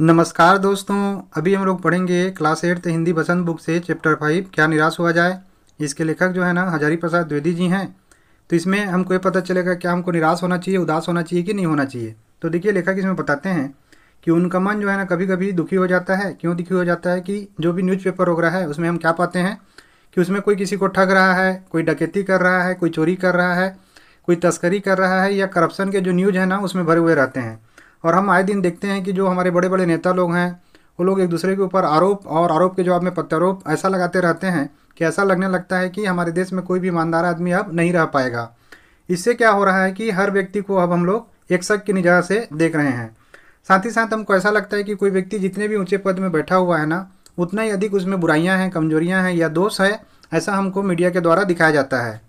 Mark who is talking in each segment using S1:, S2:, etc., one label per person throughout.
S1: नमस्कार दोस्तों अभी हम लोग पढ़ेंगे class eighth Hindi Basant book से चैप्टर फाइव क्या निराश हुआ जाए इसके लेखक जो है ना हजारी प्रसाद द्विवेदी जी हैं तो इसमें हमको ये पता चलेगा क्या हमको निराश होना चाहिए उदास होना चाहिए कि नहीं होना चाहिए तो देखिए लेखक इसमें बताते हैं कि उनका मन जो है ना कभी कभी दुखी हो जाता है क्यों दुखी हो जाता है कि जो भी न्यूज़पेपर हो रहा है उसमें हम क्या पाते हैं कि उसमें कोई किसी को ठग रहा है कोई डकैती कर रहा है कोई चोरी कर रहा है कोई तस्करी कर रहा है या करप्शन के जो न्यूज़ है ना उसमें भरे हुए रहते हैं और हम आए दिन देखते हैं कि जो हमारे बड़े बड़े नेता लोग हैं वो लोग एक दूसरे के ऊपर आरोप और आरोप के जवाब में प्रत्यारोप ऐसा लगाते रहते हैं कि ऐसा लगने लगता है कि हमारे देश में कोई भी ईमानदार आदमी अब नहीं रह पाएगा इससे क्या हो रहा है कि हर व्यक्ति को अब हम लोग एक शक की निजाह से देख रहे हैं साथ ही साथ हमको ऐसा लगता है कि कोई व्यक्ति जितने भी ऊंचे पद में बैठा हुआ है ना उतना ही अधिक उसमें बुराइयां हैं कमजोरियां हैं या दोष है ऐसा हमको मीडिया के द्वारा दिखाया जाता है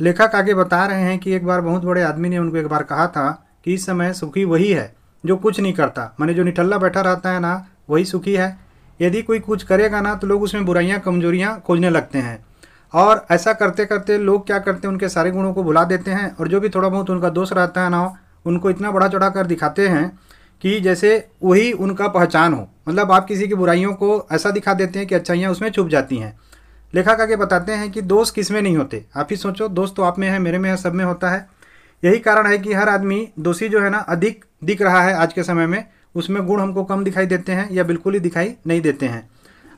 S1: लेखक आगे बता रहे हैं कि एक बार बहुत बड़े आदमी ने उनको एक बार कहा था कि इस समय सुखी वही है जो कुछ नहीं करता मैंने जो निठल्ला बैठा रहता है ना वही सुखी है यदि कोई कुछ करेगा ना तो लोग उसमें बुराइयाँ कमजोरियाँ खोजने लगते हैं और ऐसा करते करते लोग क्या करते हैं उनके सारे गुणों को भुला देते हैं और जो भी थोड़ा बहुत उनका दोष रहता है ना उनको इतना बढ़ा चढ़ा कर दिखाते हैं कि जैसे वही उनका पहचान हो मतलब आप किसी की बुराइयों को ऐसा दिखा देते हैं कि अच्छाइयाँ उसमें छुप जाती हैं लेखक आगे बताते हैं कि दोस्त किस में नहीं होते आप ही सोचो दोस्त तो आप में है मेरे में है सब में होता है यही कारण है कि हर आदमी दोषी जो है ना अधिक दिख रहा है आज के समय में उसमें गुण हमको कम दिखाई देते हैं या बिल्कुल ही दिखाई नहीं देते हैं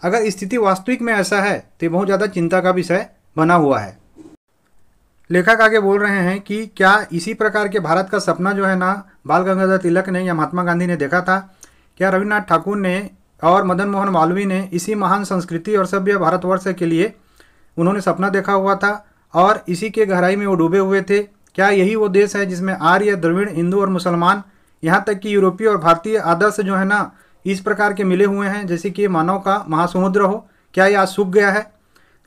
S1: अगर स्थिति वास्तविक में ऐसा है तो बहुत ज़्यादा चिंता का विषय बना हुआ है लेखक आगे बोल रहे हैं कि क्या इसी प्रकार के भारत का सपना जो है ना बाल गंगाधर तिलक ने या महात्मा गांधी ने देखा था क्या रविन्द्रनाथ ठाकुर ने और मदन मोहन मालवीय ने इसी महान संस्कृति और सभ्य भारतवर्ष के लिए उन्होंने सपना देखा हुआ था और इसी के गहराई में वो डूबे हुए थे क्या यही वो देश है जिसमें आर्य द्रविड़ हिंदू और मुसलमान यहाँ तक कि यूरोपीय और भारतीय आदर्श जो है ना इस प्रकार के मिले हुए हैं जैसे कि मानव का महासमुद्र हो क्या यह आज सूख गया है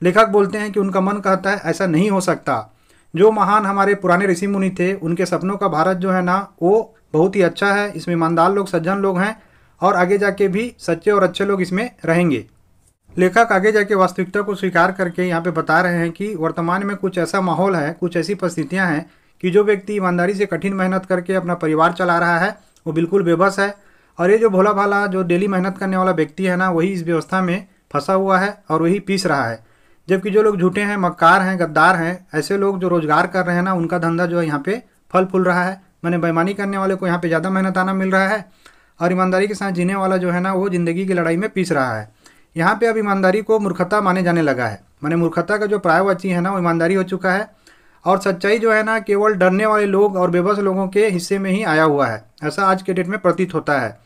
S1: लेखक बोलते हैं कि उनका मन कहता है ऐसा नहीं हो सकता जो महान हमारे पुराने ऋषि मुनि थे उनके सपनों का भारत जो है ना वो बहुत ही अच्छा है इसमें ईमानदार लोग सज्जन लोग हैं और आगे जाके भी सच्चे और अच्छे लोग इसमें रहेंगे लेखक आगे जाके वास्तविकता को स्वीकार करके यहाँ पे बता रहे हैं कि वर्तमान में कुछ ऐसा माहौल है कुछ ऐसी परिस्थितियाँ हैं कि जो व्यक्ति ईमानदारी से कठिन मेहनत करके अपना परिवार चला रहा है वो बिल्कुल बेबस है और ये जो भोला भाला जो डेली मेहनत करने वाला व्यक्ति है ना वही इस व्यवस्था में फंसा हुआ है और वही पीस रहा है जबकि जो लोग झूठे हैं मक्कार हैं गद्दार हैं ऐसे लोग जो रोज़गार कर रहे हैं ना उनका धंधा जो है यहाँ पे फल फूल रहा है मैंने बेईमानी करने वाले को यहाँ पे ज़्यादा मेहनत आना मिल रहा है और ईमानदारी के साथ जीने वाला जो है ना वो ज़िंदगी की लड़ाई में पीस रहा है यहाँ पे अब ईमानदारी को मूर्खता माने जाने लगा है माने मूर्खता का जो प्रायवाची है ना वो ईमानदारी हो चुका है और सच्चाई जो है ना केवल डरने वाले लोग और बेबस लोगों के हिस्से में ही आया हुआ है ऐसा आज के डेट में प्रतीत होता है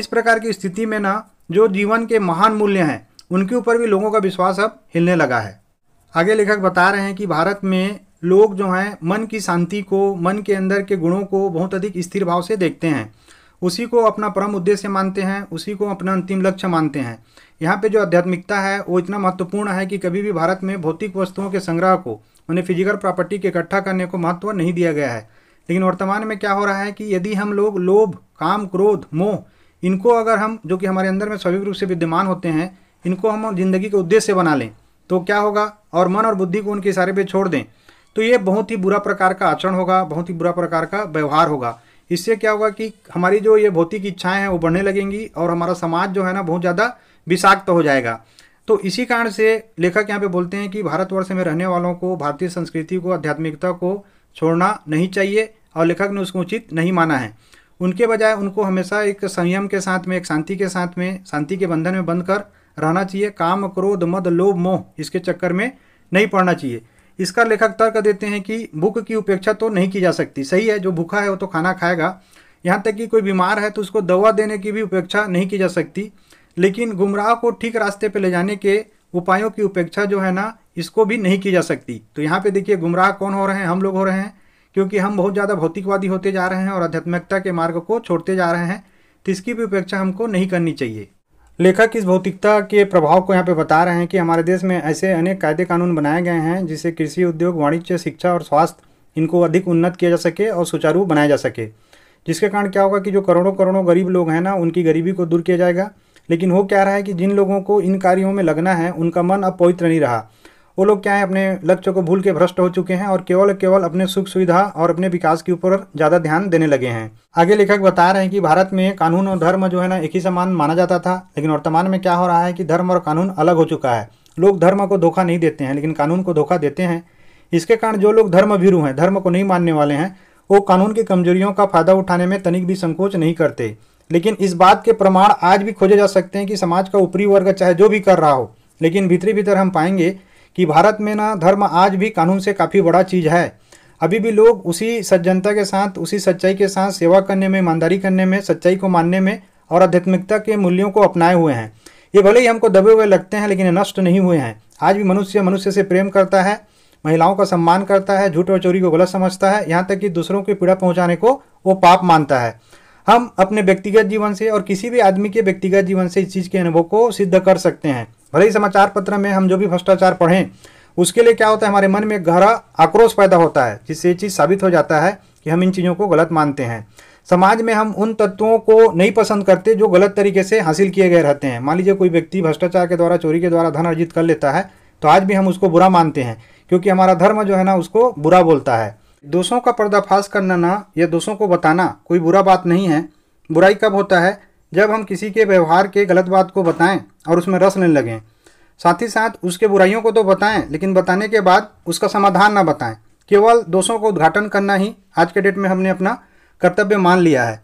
S1: इस प्रकार की स्थिति में ना जो जीवन के महान मूल्य हैं उनके ऊपर भी लोगों का विश्वास अब हिलने लगा है आगे लेखक बता रहे हैं कि भारत में लोग जो हैं मन की शांति को मन के अंदर के गुणों को बहुत अधिक स्थिर भाव से देखते हैं उसी को अपना परम उद्देश्य मानते हैं उसी को अपना अंतिम लक्ष्य मानते हैं यहाँ पे जो आध्यात्मिकता है वो इतना महत्वपूर्ण है कि कभी भी भारत में भौतिक वस्तुओं के संग्रह को उन्हें फिजिकल प्रॉपर्टी के इकट्ठा करने को महत्व नहीं दिया गया है लेकिन वर्तमान में क्या हो रहा है कि यदि हम लोग लोभ काम क्रोध मोह इनको अगर हम जो कि हमारे अंदर में स्वाभाविक रूप से विद्यमान होते हैं इनको हम जिंदगी के उद्देश्य बना लें तो क्या होगा और मन और बुद्धि को उनके इशारे पर छोड़ दें तो ये बहुत ही बुरा प्रकार का आचरण होगा बहुत ही बुरा प्रकार का व्यवहार होगा इससे क्या होगा कि हमारी जो ये भौतिक इच्छाएं हैं वो बढ़ने लगेंगी और हमारा समाज जो है ना बहुत ज़्यादा विषाक्त हो जाएगा तो इसी कारण से लेखक यहाँ पे बोलते हैं कि भारतवर्ष में रहने वालों को भारतीय संस्कृति को आध्यात्मिकता को छोड़ना नहीं चाहिए और लेखक ने उसको उचित नहीं माना है उनके बजाय उनको हमेशा एक संयम के साथ में एक शांति के साथ में शांति के बंधन में बंध कर रहना चाहिए काम क्रोध मद लोभ मोह इसके चक्कर में नहीं पड़ना चाहिए इसका लेखक तर्क देते हैं कि भूख की उपेक्षा तो नहीं की जा सकती सही है जो भूखा है वो तो खाना खाएगा यहाँ तक कि कोई बीमार है तो उसको दवा देने की भी उपेक्षा नहीं की जा सकती लेकिन गुमराह को ठीक रास्ते पर ले जाने के उपायों की उपेक्षा जो है ना इसको भी नहीं की जा सकती तो यहाँ पे देखिए गुमराह कौन हो रहे हैं हम लोग हो रहे हैं क्योंकि हम बहुत ज़्यादा भौतिकवादी होते जा रहे हैं और आध्यात्मिकता के मार्ग को छोड़ते जा रहे हैं तो इसकी भी उपेक्षा हमको नहीं करनी चाहिए लेखक इस भौतिकता के प्रभाव को यहाँ पे बता रहे हैं कि हमारे देश में ऐसे अनेक कायदे कानून बनाए गए हैं जिससे कृषि उद्योग वाणिज्य शिक्षा और स्वास्थ्य इनको अधिक उन्नत किया जा सके और सुचारू बनाया जा सके जिसके कारण क्या होगा कि जो करोड़ों करोड़ों गरीब लोग हैं ना उनकी गरीबी को दूर किया जाएगा लेकिन हो क्या रहा है कि जिन लोगों को इन कार्यों में लगना है उनका मन अब पवित्र नहीं रहा वो लोग क्या है अपने लक्ष्य को भूल के भ्रष्ट हो चुके हैं और केवल केवल अपने सुख सुविधा और अपने विकास के ऊपर ज़्यादा ध्यान देने लगे हैं आगे लेखक बता रहे हैं कि भारत में कानून और धर्म जो है ना एक ही समान माना जाता था लेकिन वर्तमान में क्या हो रहा है कि धर्म और कानून अलग हो चुका है लोग धर्म को धोखा नहीं देते हैं लेकिन कानून को धोखा देते हैं इसके कारण जो लोग धर्म भीरू हैं धर्म को नहीं मानने वाले हैं वो कानून की कमजोरियों का फायदा उठाने में तनिक भी संकोच नहीं करते लेकिन इस बात के प्रमाण आज भी खोजे जा सकते हैं कि समाज का ऊपरी वर्ग चाहे जो भी कर रहा हो लेकिन भीतरी भीतर हम पाएंगे कि भारत में ना धर्म आज भी कानून से काफ़ी बड़ा चीज़ है अभी भी लोग उसी सज्जनता के साथ उसी सच्चाई के साथ सेवा करने में ईमानदारी करने में सच्चाई को मानने में और आध्यात्मिकता के मूल्यों को अपनाए हुए हैं ये भले ही हमको दबे हुए लगते हैं लेकिन नष्ट नहीं हुए हैं आज भी मनुष्य मनुष्य से प्रेम करता है महिलाओं का सम्मान करता है झूठ और चोरी को गलत समझता है यहाँ तक कि दूसरों की पीड़ा पहुँचाने को वो पाप मानता है हम अपने व्यक्तिगत जीवन से और किसी भी आदमी के व्यक्तिगत जीवन से इस चीज़ के अनुभव को सिद्ध कर सकते हैं भले ही समाचार पत्र में हम जो भी भ्रष्टाचार पढ़ें उसके लिए क्या होता है हमारे मन में गहरा आक्रोश पैदा होता है जिससे ये चीज़ साबित हो जाता है कि हम इन चीज़ों को गलत मानते हैं समाज में हम उन तत्वों को नहीं पसंद करते जो गलत तरीके से हासिल किए गए रहते हैं मान लीजिए कोई व्यक्ति भ्रष्टाचार के द्वारा चोरी के द्वारा धन अर्जित कर लेता है तो आज भी हम उसको बुरा मानते हैं क्योंकि हमारा धर्म जो है ना उसको बुरा बोलता है दोषों का पर्दाफाश करना ना या दोषों को बताना कोई बुरा बात नहीं है बुराई कब होता है जब हम किसी के व्यवहार के गलत बात को बताएं और उसमें रस लेने लगें साथ ही साथ उसके बुराइयों को तो बताएं लेकिन बताने के बाद उसका समाधान ना बताएं केवल दोषों को उद्घाटन करना ही आज के डेट में हमने अपना कर्तव्य मान लिया है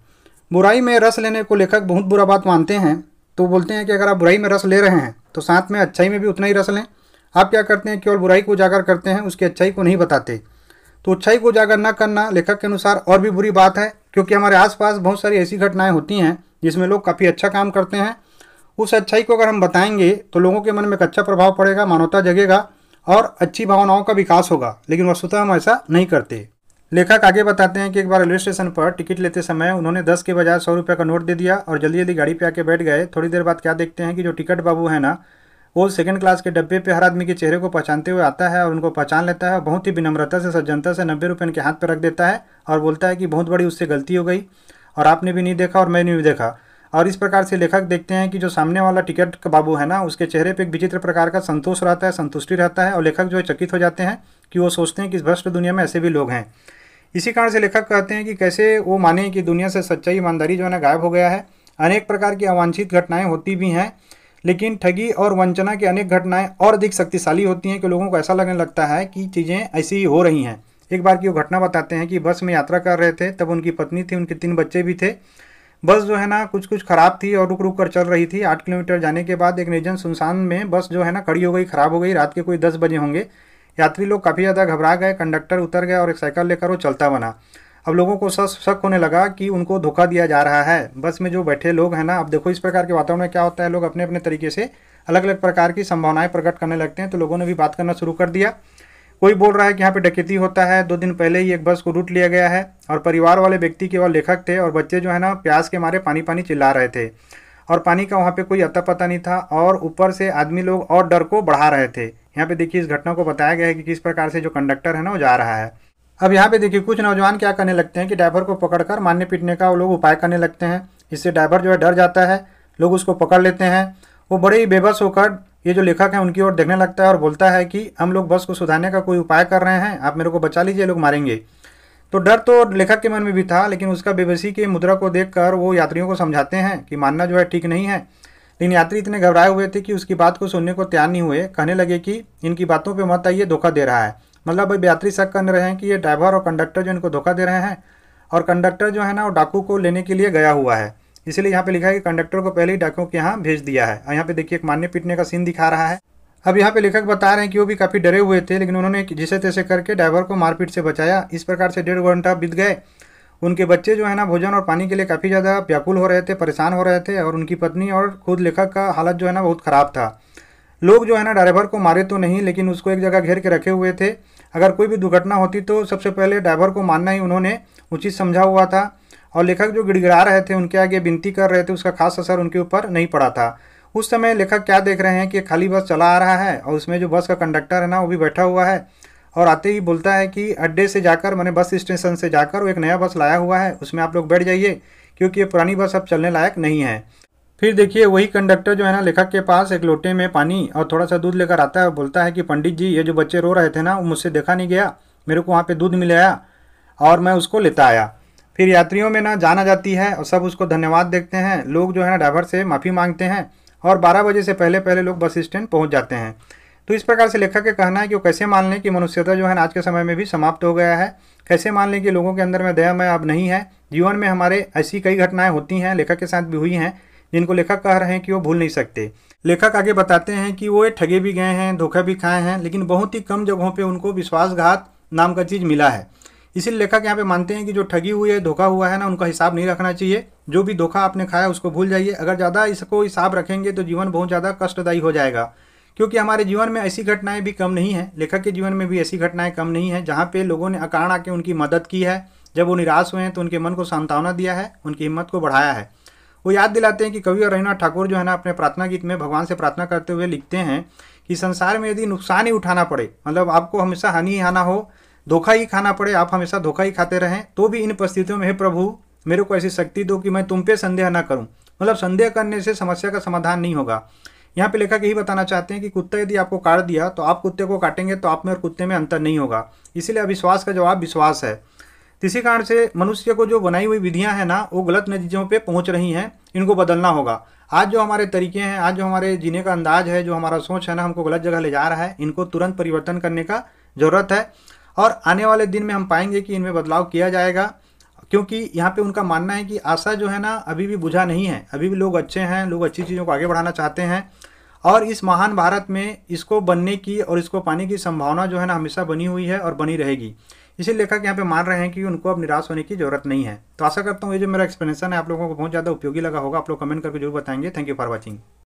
S1: बुराई में रस लेने को लेखक बहुत बुरा बात मानते हैं तो बोलते हैं कि अगर आप बुराई में रस ले रहे हैं तो साथ में अच्छाई में भी उतना ही रस लें आप क्या करते हैं केवल बुराई को उजागर करते हैं उसकी अच्छाई को नहीं बताते तो अच्छाई को उजागर न करना लेखक के अनुसार और भी बुरी बात है क्योंकि हमारे आसपास बहुत सारी ऐसी घटनाएं होती हैं जिसमें लोग काफ़ी अच्छा काम करते हैं उस अच्छाई को अगर हम बताएंगे तो लोगों के मन में एक अच्छा प्रभाव पड़ेगा मानवता जगेगा और अच्छी भावनाओं का विकास होगा लेकिन वस्तुतः हम ऐसा नहीं करते लेखक आगे बताते हैं कि एक बार रेलवे स्टेशन पर टिकट लेते समय उन्होंने दस के बजाय सौ रुपये का नोट दे दिया और जल्दी जल्दी गाड़ी पे आके बैठ गए थोड़ी देर बाद क्या देखते हैं कि जो टिकट बाबू है ना वो सेकंड क्लास के डब्बे पे हर आदमी के चेहरे को पहचानते हुए आता है और उनको पहचान लेता है बहुत ही विनम्रता से सज्जनता से नब्बे रुपये इनके हाथ पर रख देता है और बोलता है कि बहुत बड़ी उससे गलती हो गई और आपने भी नहीं देखा और मैंने भी देखा और इस प्रकार से लेखक देखते हैं कि जो सामने वाला टिकट का बाबू है ना उसके चेहरे पे एक विचित्र प्रकार का संतोष रहता है संतुष्टि रहता है और लेखक जो है चकित हो जाते हैं कि वो सोचते हैं कि इस भ्रष्ट दुनिया में ऐसे भी लोग हैं इसी कारण से लेखक कहते हैं कि कैसे वो माने कि दुनिया से सच्चाई ईमानदारी जो है ना गायब हो गया है अनेक प्रकार की अवांछित घटनाएँ होती भी हैं लेकिन ठगी और वंचना की अनेक घटनाएँ और अधिक शक्तिशाली होती हैं कि लोगों को ऐसा लगने लगता है कि चीज़ें ऐसी ही हो रही हैं एक बार की वो घटना बताते हैं कि बस में यात्रा कर रहे थे तब उनकी पत्नी थी उनके तीन बच्चे भी थे बस जो है ना कुछ कुछ ख़राब थी और रुक रुक कर चल रही थी आठ किलोमीटर जाने के बाद एक निर्जन सुनसान में बस जो है ना खड़ी हो गई ख़राब हो गई रात के कोई दस बजे होंगे यात्री लोग काफ़ी ज़्यादा घबरा गए कंडक्टर उतर गए और एक साइकिल लेकर वो चलता बना अब लोगों को सच शक होने लगा कि उनको धोखा दिया जा रहा है बस में जो बैठे लोग हैं ना अब देखो इस प्रकार के वातावरण में क्या होता है लोग अपने अपने तरीके से अलग अलग प्रकार की संभावनाएं प्रकट करने लगते हैं तो लोगों ने भी बात करना शुरू कर दिया कोई बोल रहा है कि यहाँ पे डकैती होता है दो दिन पहले ही एक बस को लूट लिया गया है और परिवार वाले व्यक्ति के वह लेखक थे और बच्चे जो है ना प्यास के मारे पानी पानी चिल्ला रहे थे और पानी का वहाँ पे कोई अता पता नहीं था और ऊपर से आदमी लोग और डर को बढ़ा रहे थे यहाँ पे देखिए इस घटना को बताया गया है कि किस प्रकार से जो कंडक्टर है ना वो जा रहा है अब यहाँ पे देखिए कुछ नौजवान क्या करने लगते हैं कि ड्राइवर को पकड़कर मारने पीटने का वो लोग उपाय करने लगते हैं इससे ड्राइवर जो है डर जाता है लोग उसको पकड़ लेते हैं वो बड़े ही बेबस होकर ये जो लेखक है उनकी ओर देखने लगता है और बोलता है कि हम लोग बस को सुधारने का कोई उपाय कर रहे हैं आप मेरे को बचा लीजिए लोग मारेंगे तो डर तो लेखक के मन में भी था लेकिन उसका बेबसी की मुद्रा को देख वो यात्रियों को समझाते हैं कि मानना जो है ठीक नहीं है लेकिन यात्री इतने घबराए हुए थे कि उसकी बात को सुनने को तैयार नहीं हुए कहने लगे कि इनकी बातों पर मत आइए धोखा दे रहा है मतलब अब यात्री शक कर रहे हैं कि ये ड्राइवर और कंडक्टर जो इनको धोखा दे रहे हैं और कंडक्टर जो है ना वो डाकू को लेने के लिए गया हुआ है इसलिए यहाँ पे लिखा है कि कंडक्टर को पहले ही डाकुओं के यहाँ भेज दिया है यहाँ पे देखिए एक मारने पीटने का सीन दिखा रहा है अब यहाँ पे लेखक बता रहे हैं कि वो भी काफ़ी डरे हुए थे लेकिन उन्होंने जिसे तैसे करके ड्राइवर को मारपीट से बचाया इस प्रकार से डेढ़ घंटा बीत गए उनके बच्चे जो है ना भोजन और पानी के लिए काफ़ी ज़्यादा व्याकुल हो रहे थे परेशान हो रहे थे और उनकी पत्नी और खुद लेखक का हालत जो है ना बहुत ख़राब था लोग जो है ना ड्राइवर को मारे तो नहीं लेकिन उसको एक जगह घेर के रखे हुए थे अगर कोई भी दुर्घटना होती तो सबसे पहले ड्राइवर को मारना ही उन्होंने उचित समझा हुआ था और लेखक जो गिड़गिड़ा रहे थे उनके आगे विनती कर रहे थे उसका खास असर उनके ऊपर नहीं पड़ा था उस समय लेखक क्या देख रहे हैं कि खाली बस चला आ रहा है और उसमें जो बस का कंडक्टर है ना वो भी बैठा हुआ है और आते ही बोलता है कि अड्डे से जाकर मैंने बस स्टेशन से जाकर वो एक नया बस लाया हुआ है उसमें आप लोग बैठ जाइए क्योंकि ये पुरानी बस अब चलने लायक नहीं है फिर देखिए वही कंडक्टर जो है ना लेखक के पास एक लोटे में पानी और थोड़ा सा दूध लेकर आता है और बोलता है कि पंडित जी ये जो बच्चे रो रहे थे ना वो मुझसे देखा नहीं गया मेरे को वहाँ पर दूध मिलाया और मैं उसको लेता आया फिर यात्रियों में ना जाना जाती है और सब उसको धन्यवाद देखते हैं लोग जो है ना ड्राइवर से माफ़ी मांगते हैं और 12 बजे से पहले पहले लोग बस स्टैंड पहुंच जाते हैं तो इस प्रकार से लेखक का कहना है कि वो कैसे मान लें कि मनुष्यता जो है ना आज के समय में भी समाप्त हो गया है कैसे मान लें कि लोगों के अंदर में दयामय अब नहीं है जीवन में हमारे ऐसी कई घटनाएं होती हैं लेखक के साथ भी हुई हैं जिनको लेखक कह रहे हैं कि वो भूल नहीं सकते लेखक आगे बताते हैं कि वो ठगे भी गए हैं धोखा भी खाए हैं लेकिन बहुत ही कम जगहों पर उनको विश्वासघात नाम का चीज़ मिला है इसीलिए लेखक यहाँ पे मानते हैं कि जो ठगी हुई है धोखा हुआ है ना उनका हिसाब नहीं रखना चाहिए जो भी धोखा आपने खाया उसको भूल जाइए अगर ज़्यादा इसको हिसाब रखेंगे तो जीवन बहुत ज़्यादा कष्टदायी हो जाएगा क्योंकि हमारे जीवन में ऐसी घटनाएं भी कम नहीं है लेखक के जीवन में भी ऐसी घटनाएं कम नहीं है जहाँ पे लोगों ने अकारण आके उनकी मदद की है जब वो निराश हुए हैं तो उनके मन को सांत्वना दिया है उनकी हिम्मत को बढ़ाया है वो याद दिलाते हैं कि कवि और रवीन्द्रनाथ ठाकुर जो है ना अपने प्रार्थना गीत में भगवान से प्रार्थना करते हुए लिखते हैं कि संसार में यदि नुकसान ही उठाना पड़े मतलब आपको हमेशा हानि ही हाना हो धोखा ही खाना पड़े आप हमेशा धोखा ही खाते रहें तो भी इन परिस्थितियों में हे प्रभु मेरे को ऐसी शक्ति दो कि मैं तुम पे संदेह ना करूं मतलब संदेह करने से समस्या का समाधान नहीं होगा यहाँ पे लेखक यही बताना चाहते हैं कि कुत्ता यदि आपको काट दिया तो आप कुत्ते को काटेंगे तो आप में और कुत्ते में अंतर नहीं होगा इसीलिए अविश्वास का जवाब विश्वास है इसी कारण से मनुष्य को जो बनाई हुई विधियाँ हैं ना वो गलत नतीजों पर पहुँच रही हैं इनको बदलना होगा आज जो हमारे तरीके हैं आज जो हमारे जीने का अंदाज है जो हमारा सोच है ना हमको गलत जगह ले जा रहा है इनको तुरंत परिवर्तन करने का ज़रूरत है और आने वाले दिन में हम पाएंगे कि इनमें बदलाव किया जाएगा क्योंकि यहाँ पे उनका मानना है कि आशा जो है ना अभी भी बुझा नहीं है अभी भी लोग अच्छे हैं लोग अच्छी चीज़ों को आगे बढ़ाना चाहते हैं और इस महान भारत में इसको बनने की और इसको पाने की संभावना जो है ना हमेशा बनी हुई है और बनी रहेगी इसी लेखक यहाँ पे मान रहे हैं कि उनको अब निराश होने की जरूरत नहीं है तो आशा करता हूँ ये जो मेरा एक्सप्लेनेशन है आप लोगों को बहुत ज़्यादा उपयोगी लगा होगा आप लोग कमेंट करके जरूर बताएंगे थैंक यू फॉर वॉचिंग